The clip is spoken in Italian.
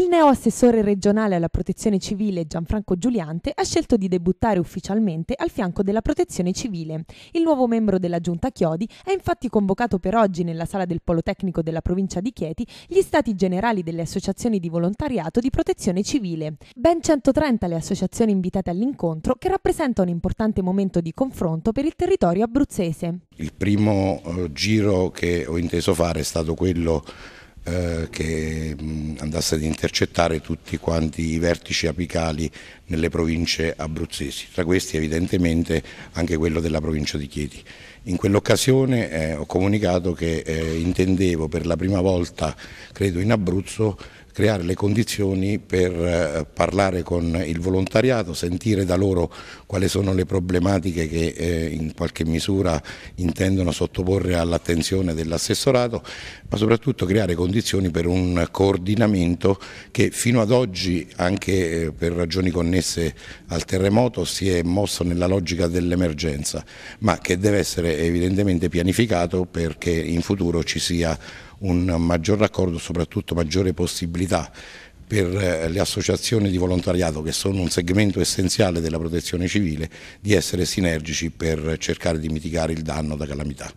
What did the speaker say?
Il neo assessore regionale alla protezione civile Gianfranco Giuliante ha scelto di debuttare ufficialmente al fianco della protezione civile. Il nuovo membro della giunta Chiodi ha infatti convocato per oggi nella sala del Politecnico della provincia di Chieti gli stati generali delle associazioni di volontariato di protezione civile. Ben 130 le associazioni invitate all'incontro che rappresenta un importante momento di confronto per il territorio abruzzese. Il primo eh, giro che ho inteso fare è stato quello eh, che andasse ad intercettare tutti quanti i vertici apicali nelle province abruzzesi, tra questi evidentemente anche quello della provincia di Chieti. In quell'occasione eh, ho comunicato che eh, intendevo per la prima volta, credo in Abruzzo, creare le condizioni per eh, parlare con il volontariato, sentire da loro quali sono le problematiche che eh, in qualche misura intendono sottoporre all'attenzione dell'assessorato, ma soprattutto creare condizioni per un coordinamento che fino ad oggi, anche eh, per ragioni connesse al terremoto, si è mosso nella logica dell'emergenza, ma che deve essere evidentemente pianificato perché in futuro ci sia un maggior raccordo, soprattutto maggiore possibilità possibilità per eh, le associazioni di volontariato che sono un segmento essenziale della protezione civile di essere sinergici per cercare di mitigare il danno da calamità.